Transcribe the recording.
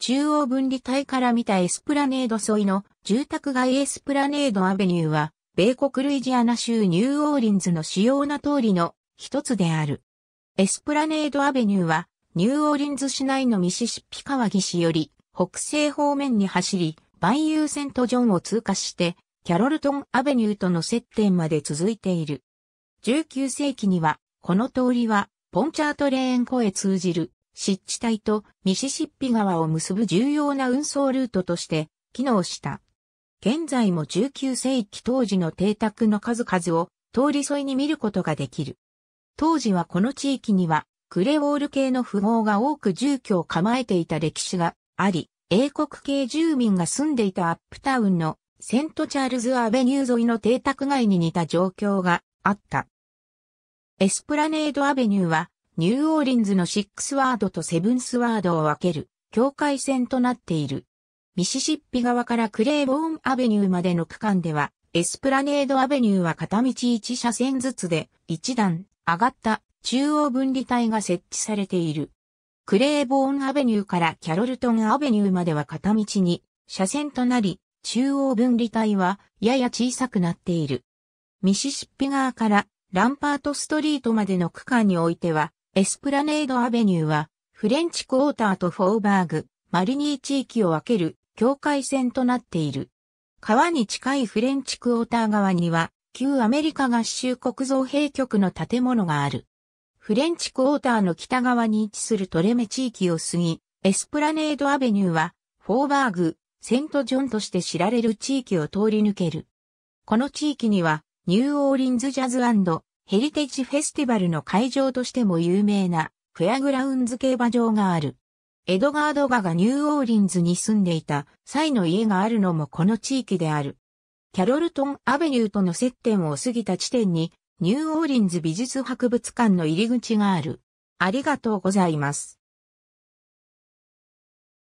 中央分離帯から見たエスプラネード沿いの住宅街エスプラネードアベニューは、米国ルイジアナ州ニューオーリンズの主要な通りの一つである。エスプラネードアベニューは、ニューオーリンズ市内のミシシッピ川岸より北西方面に走り、万有セントジョンを通過して、キャロルトンアベニューとの接点まで続いている。19世紀には、この通りは、ポンチャートレーン湖へ通じる湿地帯とミシシッピ川を結ぶ重要な運送ルートとして機能した。現在も19世紀当時の邸宅の数々を通り沿いに見ることができる。当時はこの地域にはクレウォール系の富豪が多く住居を構えていた歴史があり、英国系住民が住んでいたアップタウンのセントチャールズアベニュー沿いの邸宅街に似た状況があった。エスプラネードアベニューはニューオーリンズのシックスワードとセブンスワードを分ける境界線となっている。ミシシッピ側からクレーボーンアベニューまでの区間では、エスプラネードアベニューは片道1車線ずつで、1段上がった中央分離帯が設置されている。クレーボーンアベニューからキャロルトンアベニューまでは片道に車線となり、中央分離帯はやや小さくなっている。ミシシッピ側からランパートストリートまでの区間においては、エスプラネードアベニューは、フレンチクォーターとフォーバーグ、マリニー地域を分ける境界線となっている。川に近いフレンチクォーター側には、旧アメリカ合衆国造兵局の建物がある。フレンチクォーターの北側に位置するトレメ地域を過ぎ、エスプラネードアベニューは、フォーバーグ、セントジョンとして知られる地域を通り抜ける。この地域には、ニューオーリンズジャズヘリテージフェスティバルの会場としても有名なフェアグラウンズ競馬場がある。エドガードガがニューオーリンズに住んでいた際の家があるのもこの地域である。キャロルトン・アベニューとの接点を過ぎた地点にニューオーリンズ美術博物館の入り口がある。ありがとうございます。